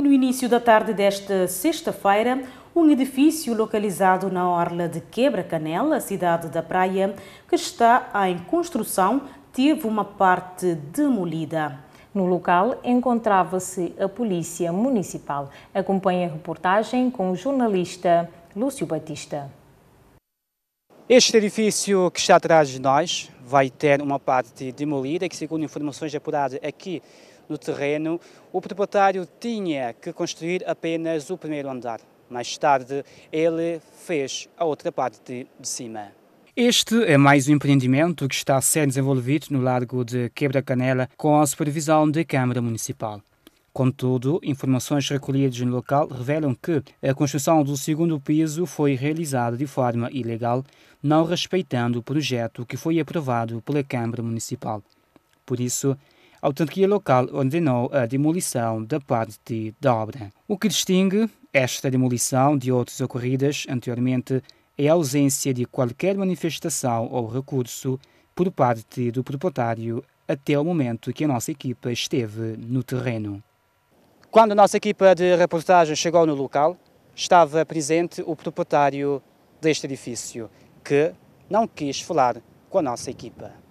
E no início da tarde desta sexta-feira, um edifício localizado na orla de Quebra-Canela, cidade da Praia, que está em construção, teve uma parte demolida. No local encontrava-se a Polícia Municipal. Acompanhe a reportagem com o jornalista Lúcio Batista. Este edifício que está atrás de nós vai ter uma parte demolida, que segundo informações apuradas aqui no terreno, o proprietário tinha que construir apenas o primeiro andar. Mais tarde, ele fez a outra parte de, de cima. Este é mais um empreendimento que está a ser desenvolvido no Largo de Quebra-Canela com a supervisão da Câmara Municipal. Contudo, informações recolhidas no local revelam que a construção do segundo piso foi realizada de forma ilegal, não respeitando o projeto que foi aprovado pela Câmara Municipal. Por isso, a autarquia local ordenou a demolição da parte da obra. O que distingue esta demolição de outras ocorridas anteriormente é a ausência de qualquer manifestação ou recurso por parte do proprietário até o momento que a nossa equipa esteve no terreno. Quando a nossa equipa de reportagem chegou no local, estava presente o proprietário deste edifício, que não quis falar com a nossa equipa.